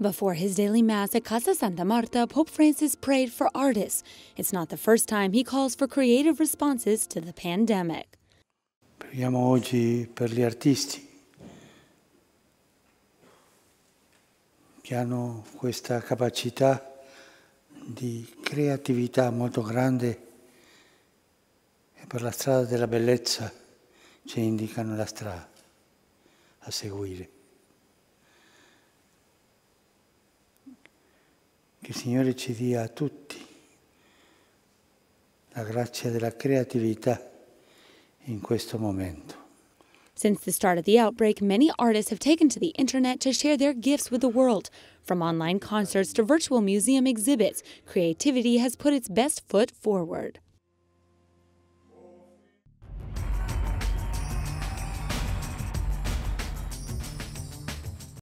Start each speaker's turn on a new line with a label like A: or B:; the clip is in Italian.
A: Before his daily mass at Casa Santa Marta, Pope Francis prayed for artists. It's not the first time he calls for creative responses to the pandemic.
B: Preghiamo oggi per gli artisti che hanno questa capacità di creatività molto grande e per la strada della bellezza ci indicano la strada a seguire. Che il Signore ci dia a tutti la grazia della creatività in questo momento.
A: Since the start of the outbreak, many artists have taken to the internet to share their gifts with the world. From online concerts to virtual museum exhibits, creativity has put its best foot forward.